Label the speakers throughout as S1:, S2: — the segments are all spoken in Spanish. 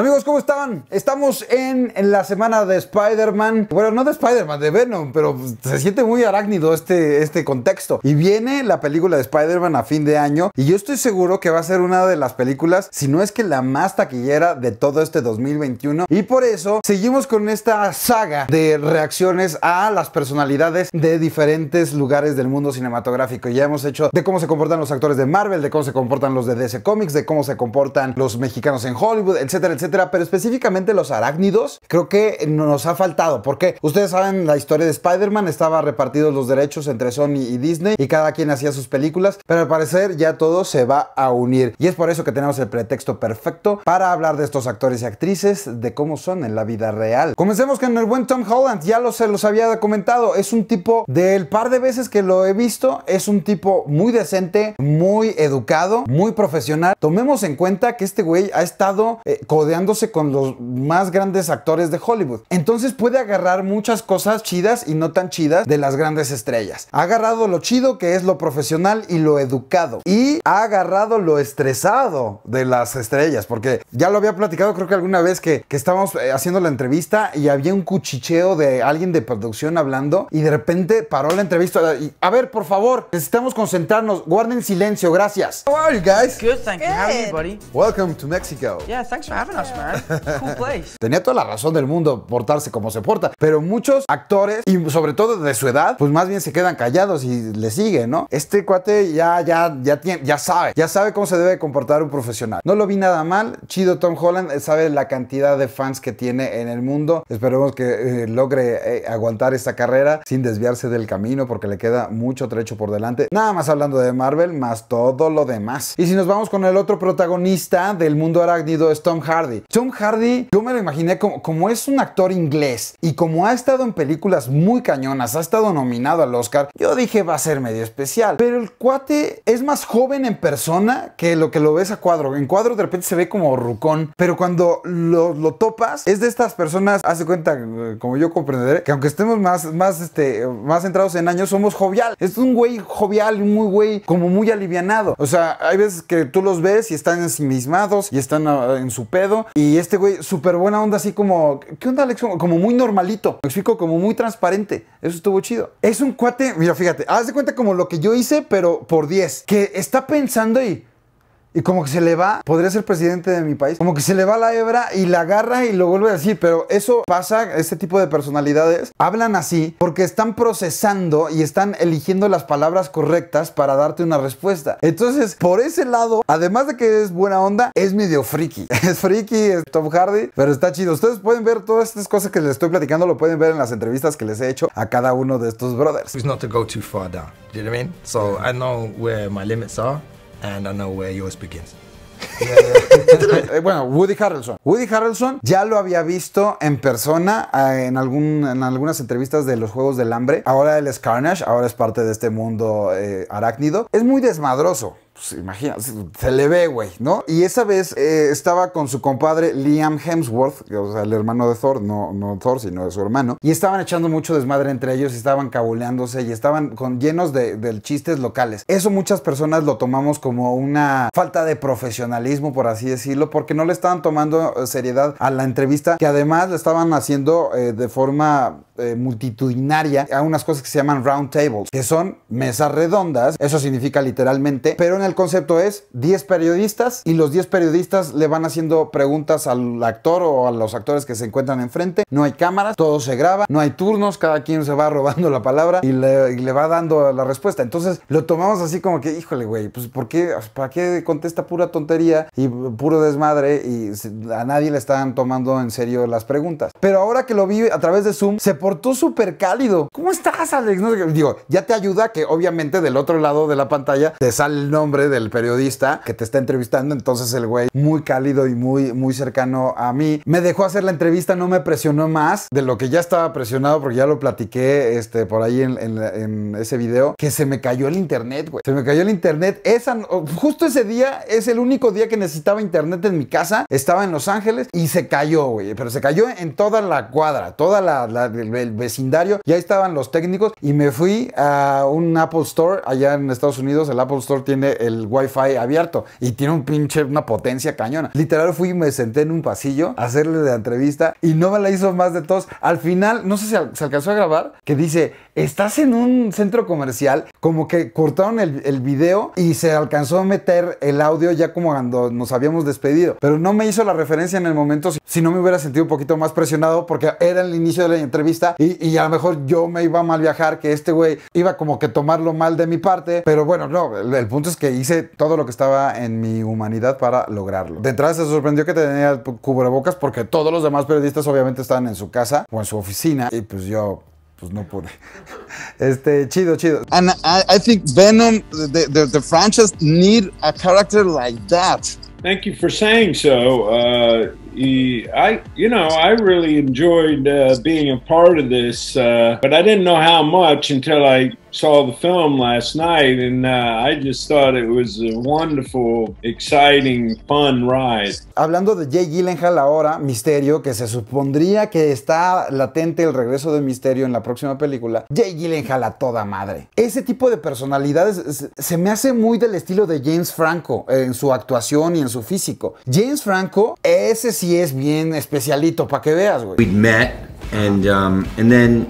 S1: Amigos, ¿cómo están? Estamos en, en la semana de Spider-Man. Bueno, no de Spider-Man, de Venom, pero se siente muy arácnido este, este contexto. Y viene la película de Spider-Man a fin de año. Y yo estoy seguro que va a ser una de las películas, si no es que la más taquillera de todo este 2021. Y por eso seguimos con esta saga de reacciones a las personalidades de diferentes lugares del mundo cinematográfico. Ya hemos hecho de cómo se comportan los actores de Marvel, de cómo se comportan los de DC Comics, de cómo se comportan los mexicanos en Hollywood, etcétera, etcétera pero específicamente los arácnidos, creo que nos ha faltado, porque ustedes saben la historia de Spider-Man, estaba repartidos los derechos entre Sony y Disney y cada quien hacía sus películas, pero al parecer ya todo se va a unir y es por eso que tenemos el pretexto perfecto para hablar de estos actores y actrices, de cómo son en la vida real. Comencemos con el buen Tom Holland, ya lo se los había comentado, es un tipo del par de veces que lo he visto, es un tipo muy decente, muy educado, muy profesional. Tomemos en cuenta que este güey ha estado eh, con los más grandes actores de Hollywood. Entonces puede agarrar muchas cosas chidas y no tan chidas de las grandes estrellas. Ha agarrado lo chido que es lo profesional y lo educado. Y ha agarrado lo estresado de las estrellas. Porque ya lo había platicado creo que alguna vez que, que estábamos eh, haciendo la entrevista y había un cuchicheo de alguien de producción hablando y de repente paró la entrevista. Y, a ver, por favor, necesitamos concentrarnos. Guarden silencio, gracias. How are you guys? Good, thank you. How are you, buddy? Welcome to Mexico. Yeah, thanks for having Tenía toda la razón del mundo portarse como se porta, pero muchos actores, y sobre todo de su edad, pues más bien se quedan callados y le sigue, ¿no? Este cuate ya, ya, ya, tiene, ya sabe, ya sabe cómo se debe comportar un profesional. No lo vi nada mal, chido Tom Holland, sabe la cantidad de fans que tiene en el mundo. Esperemos que eh, logre eh, aguantar esta carrera sin desviarse del camino porque le queda mucho trecho por delante. Nada más hablando de Marvel, más todo lo demás. Y si nos vamos con el otro protagonista del mundo arácnido, es Tom Hardy. Tom Hardy, yo me lo imaginé como, es un actor inglés y como ha estado en películas muy cañonas, ha estado nominado al Oscar, yo dije va a ser medio especial. Pero el cuate es más joven en persona que lo que lo ves a cuadro. En cuadro de repente se ve como rucón, pero cuando lo, topas, es de estas personas, hace cuenta, como yo comprenderé, que aunque estemos más, más, este, más centrados en años, somos jovial. Es un güey jovial, muy güey, como muy alivianado. O sea, hay veces que tú los ves y están ensimismados y están ah, en su pedo y este güey, súper buena onda, así como, ¿qué onda, Alex? Como, muy normalito. Me explico, como muy transparente. Eso estuvo chido. Es un cuate, mira, fíjate, haz de cuenta como lo que yo hice, pero por 10. Que está pensando y y como que se le va, podría ser presidente de mi país, como que se le va la hebra y la agarra y lo vuelve a decir. Pero eso pasa, este tipo de personalidades hablan así porque están procesando y están eligiendo las palabras correctas para darte una respuesta. Entonces, por ese lado, además de que es buena onda, es medio friki. Es friki, es Tom Hardy, pero está chido. Ustedes pueden ver todas estas cosas que les estoy platicando, lo pueden ver en las entrevistas que les he hecho a cada uno de estos brothers. not to go too far down. you So I and I know where yours begins. bueno, Woody Harrelson. Woody Harrelson ya lo había visto en persona eh, en, algunas entrevistas de los Juegos del Hambre. Ahora él es Carnage, ahora es parte de este mundo eh, arácnido. Es muy desmadroso pues imagina, se le ve, güey, ¿no? Y esa vez eh, estaba con su compadre Liam Hemsworth, o sea, el hermano de Thor, no, no Thor, sino de su hermano, y estaban echando mucho desmadre entre ellos, estaban cabuleándose y estaban llenos de, chistes locales. Eso muchas personas lo tomamos como una falta de profesionalismo, por así decirlo, porque no le estaban tomando eh, seriedad a la entrevista, que además le estaban haciendo eh, de forma multitudinaria a unas cosas que se llaman round tables, que son mesas redondas, eso significa literalmente, pero en el el concepto es 10 periodistas y los 10 periodistas le van haciendo preguntas al actor o a los actores que se encuentran enfrente. No hay cámaras, todo se graba, no hay turnos, cada quien se va robando la palabra y le, va dando la respuesta. Entonces lo tomamos así como que, híjole, güey, pues ¿por qué, ¿para qué contesta pura tontería y puro desmadre y a nadie le están tomando en serio las preguntas? Pero ahora que lo vi a través de Zoom, se portó súper cálido. ¿Cómo estás, Alex? digo, ya te ayuda que obviamente del otro lado de la pantalla te sale el nombre del periodista que te está entrevistando. Entonces el güey, muy cálido y muy, muy cercano a mí, me dejó hacer la entrevista, no me presionó más de lo que ya estaba presionado, porque ya lo platiqué este, por ahí en, ese video, que se me cayó el internet, güey. Se me cayó el internet. Esa, justo ese día es el único día que necesitaba internet en mi casa. Estaba en Los Ángeles y se cayó, güey. Pero se cayó en toda la cuadra, toda la, el vecindario. Y ahí estaban los técnicos y me fui a un Apple Store allá en Estados Unidos. El Apple Store tiene el wifi abierto y tiene un pinche, una potencia cañona. Literal fui y me senté en un pasillo a hacerle la entrevista y no me la hizo más de todos. Al final, no sé si se alcanzó a grabar, que dice, estás en un centro comercial, como que cortaron el, video y se alcanzó a meter el audio ya como cuando nos habíamos despedido. Pero no me hizo la referencia en el momento, si, no me hubiera sentido un poquito más presionado porque era el inicio de la entrevista y, y a lo mejor yo me iba a mal viajar, que este güey iba como que tomarlo mal de mi parte. Pero bueno, no, el punto es que hice todo lo que estaba en mi humanidad para lograrlo. Detrás se sorprendió que tenía cubrebocas porque todos los demás periodistas obviamente estaban en su casa o en su oficina y pues yo pues no pude. Este, chido, chido. And I, I think Venom, the, the, franchise need a character like that. Thank you for saying so. Uh, I, you know, I really enjoyed uh, being a part of this, uh, but I didn't know how much until I saw the film last night, and uh, I just thought Hablando de Jay Gyllenhaal ahora, Misterio, que se supondría que está latente el regreso de Misterio en la próxima película, Jay Gyllenhaal a toda madre. Ese tipo de personalidades se me hace muy del estilo de James Franco en su actuación y en su físico. James Franco es ese sí es bien especialito, para que veas, güey. We met and, um, and then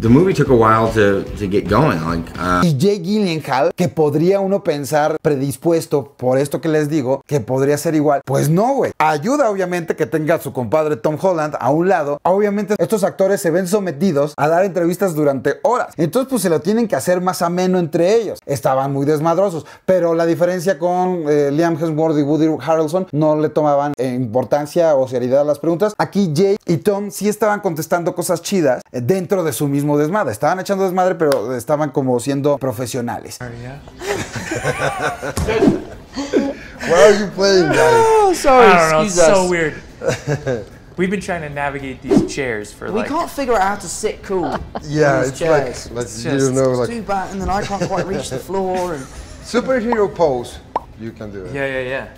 S1: The movie took a while to, get going. Uh, y Jake Gyllenhaal, que podría uno pensar predispuesto por esto que les digo, que podría ser igual. Pues no, güey. Ayuda, obviamente, que tenga su compadre Tom Holland a un lado. Obviamente, estos actores se ven sometidos a dar entrevistas durante horas. Entonces, pues se lo tienen que hacer más ameno entre ellos. Estaban muy desmadrosos. Pero la diferencia con eh, Liam Hemsworth y Woody Harrelson no le tomaban importancia o seriedad a las preguntas. Aquí Jake y Tom sí estaban contestando cosas chidas eh, dentro de su mismo mismo desmadre. Estaban echando desmadre, pero estaban como siendo profesionales. Why are you playing, guys? Oh, sorry, I don't know. It's so weird. We've been trying to navigate these chairs for we like. We can't figure out how to sit cool. yeah, it's chairs. like, like it's you just, know, like. Too bad, and then I can't quite reach the floor. And... Superhero pose, you can do it. Yeah, yeah, yeah.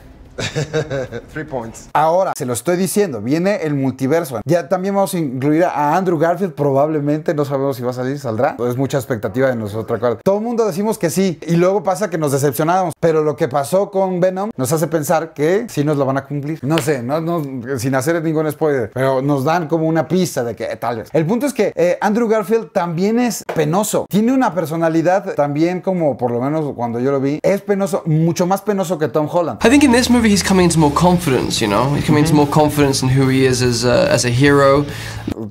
S1: Three points. Ahora, se lo estoy diciendo, viene el multiverso. Ya también vamos a incluir a Andrew Garfield, probablemente, no sabemos si va a salir, saldrá. Entonces, mucha expectativa de nosotros Todo el mundo decimos que sí, y luego pasa que nos decepcionamos. Pero lo que pasó con Venom nos hace pensar que sí nos lo van a cumplir. No sé, no, sin hacer ningún spoiler, pero nos dan como una pista de que tal vez. El punto es que eh, Andrew Garfield también es penoso. Tiene una personalidad también como, por lo menos cuando yo lo vi, es penoso, mucho más penoso que Tom Holland. I think in this he's coming into more confidence, you know. He's coming into more confidence in who he is as a, as a hero.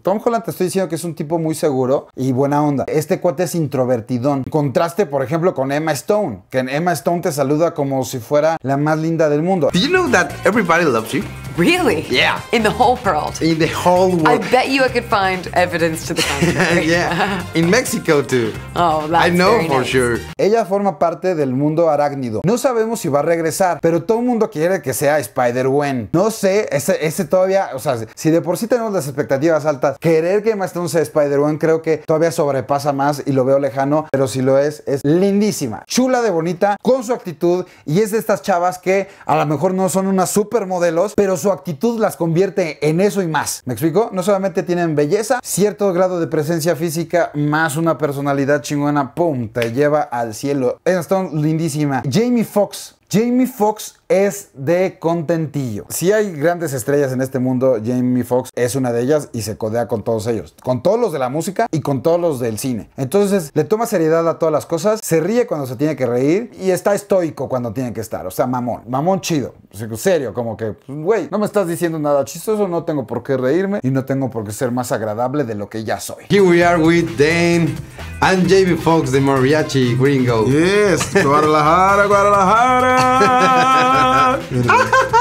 S1: Tom Holland te estoy diciendo que es un tipo muy seguro y buena onda. Este cuate es introvertidón. Contraste, por ejemplo, con Emma Stone, que Emma Stone te saluda como si fuera la más linda del mundo. Do you know that everybody loves you? Really? Yeah. In the whole world? In the whole world. I bet you I could find evidence to the contrary. yeah. In Mexico too. Oh, that's I know for sure. Ella forma parte del mundo arácnido. No sabemos si va a regresar, pero todo el mundo quiere que sea Spider-Gwen. No sé, ese, todavía, o sea, si de por sí tenemos las expectativas altas, querer que Emma sea Spider-Gwen creo que todavía sobrepasa más y lo veo lejano, pero si lo es, es lindísima. Chula de bonita, con su actitud y es de estas chavas que a lo mejor no son unas modelos, pero su actitud las convierte en eso y más. ¿Me explico? No solamente tienen belleza, cierto grado de presencia física más una personalidad chingona, ¡pum! Te lleva al cielo. Es una lindísima. Jamie Foxx. Jamie Foxx es de contentillo. Si hay grandes estrellas en este mundo, Jamie Foxx es una de ellas y se codea con todos ellos, con todos los de la música y con todos los del cine. Entonces le toma seriedad a todas las cosas, se ríe cuando se tiene que reír y está estoico cuando tiene que estar, o sea, mamón, mamón chido, serio, como que, güey, no me estás diciendo nada chistoso, no tengo por qué reírme y no tengo por qué ser más agradable de lo que ya soy. Here we are with Dane and Jamie Foxx, de mariachi gringo. Yes, Guadalajara, Guadalajara. Tchau.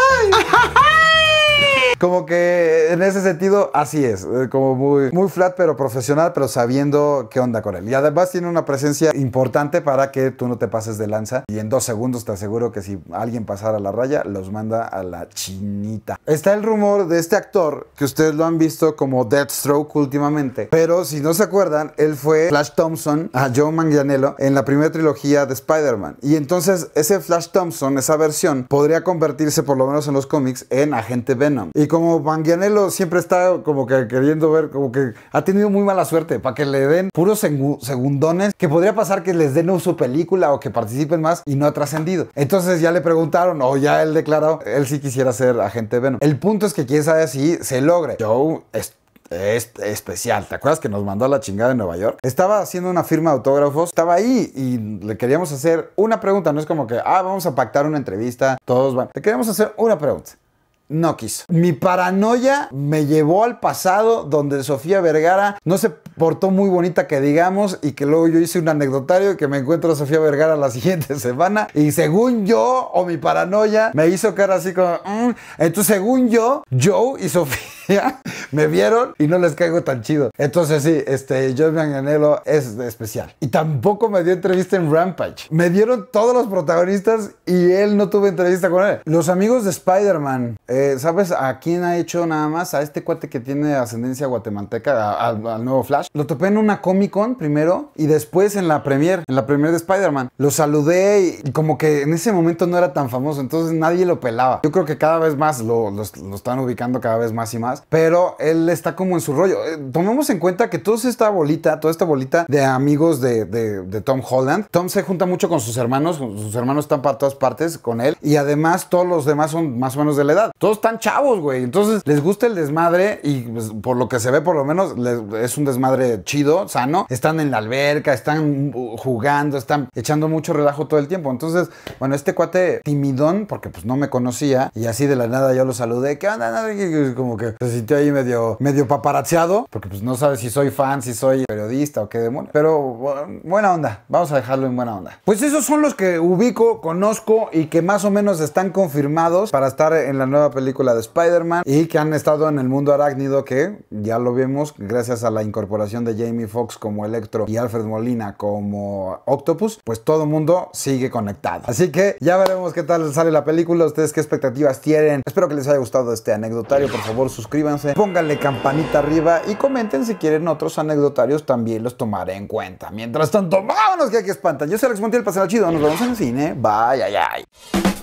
S1: como que en ese sentido, así es, eh, como muy, muy flat, pero profesional, pero sabiendo qué onda con él. Y además tiene una presencia importante para que tú no te pases de lanza. Y en dos segundos te aseguro que si alguien pasara la raya, los manda a la chinita. Está el rumor de este actor, que ustedes lo han visto como Deathstroke últimamente. Pero si no se acuerdan, él fue Flash Thompson a Joe Manganiello en la primera trilogía de Spider-Man. Y entonces ese Flash Thompson, esa versión, podría convertirse por lo menos en los cómics en agente Venom como Manguianelo siempre está como que queriendo ver, como que ha tenido muy mala suerte para que le den puros segundones, que podría pasar que les den su película o que participen más y no ha trascendido. Entonces ya le preguntaron, o ya él declaró, él sí quisiera ser agente Venom. El punto es que quién sabe si se logre. Joe es es especial. ¿Te acuerdas que nos mandó a la chingada de Nueva York? Estaba haciendo una firma de autógrafos, estaba ahí y le queríamos hacer una pregunta. No es como que, ah, vamos a pactar una entrevista, todos van. Le queríamos hacer una pregunta no quiso. Mi paranoia me llevó al pasado donde Sofía Vergara no se portó muy bonita que digamos y que luego yo hice un anecdotario que me encuentro a Sofía Vergara la siguiente semana y según yo o mi paranoia me hizo cara así como... Mm". Entonces según yo, Joe y Sofía me vieron y no les caigo tan chido. Entonces sí, este, Josh Manganiello es especial. Y tampoco me dio entrevista en Rampage. Me dieron todos los protagonistas y él no tuvo entrevista con él. Los amigos de Spider-Man, eh, ¿sabes a quién ha hecho nada más? A este cuate que tiene ascendencia guatemalteca, al nuevo Flash. Lo topé en una Comic Con primero y después en la premier, en la premier de Spider-Man. Lo saludé y, como que en ese momento no era tan famoso, entonces nadie lo pelaba. Yo creo que cada vez más lo están ubicando cada vez más y más pero él está como en su rollo. Eh, tomemos en cuenta que toda esta bolita, toda esta bolita de amigos de, de, Tom Holland, Tom se junta mucho con sus hermanos, sus hermanos están para todas partes con él y además todos los demás son más o menos de la edad. Todos están chavos, güey, entonces les gusta el desmadre y pues, por lo que se ve por lo menos es un desmadre chido, sano. Están en la alberca, están jugando, están echando mucho relajo todo el tiempo. Entonces, bueno, este cuate timidón, porque pues no me conocía y así de la nada yo lo saludé, ¿qué onda? Como que pues, sintió ahí medio, medio paparazziado, porque pues no sabe si soy fan, si soy periodista o qué demonios. Pero buena onda, vamos a dejarlo en buena onda. Pues esos son los que ubico, conozco y que más o menos están confirmados para estar en la nueva película de Spider-Man y que han estado en el mundo arácnido que ya lo vemos gracias a la incorporación de Jamie Foxx como Electro y Alfred Molina como Octopus, pues todo mundo sigue conectado. Así que ya veremos qué tal sale la película, ustedes qué expectativas tienen. Espero que les haya gustado este anecdotario, por favor suscríbanse suscríbanse, pónganle campanita arriba y comenten si quieren otros anecdotarios, también los tomaré en cuenta. Mientras tanto, vámonos que aquí espantan. Yo soy Alex Montiel, al chido, nos vemos en el cine. Bye, ay, ay.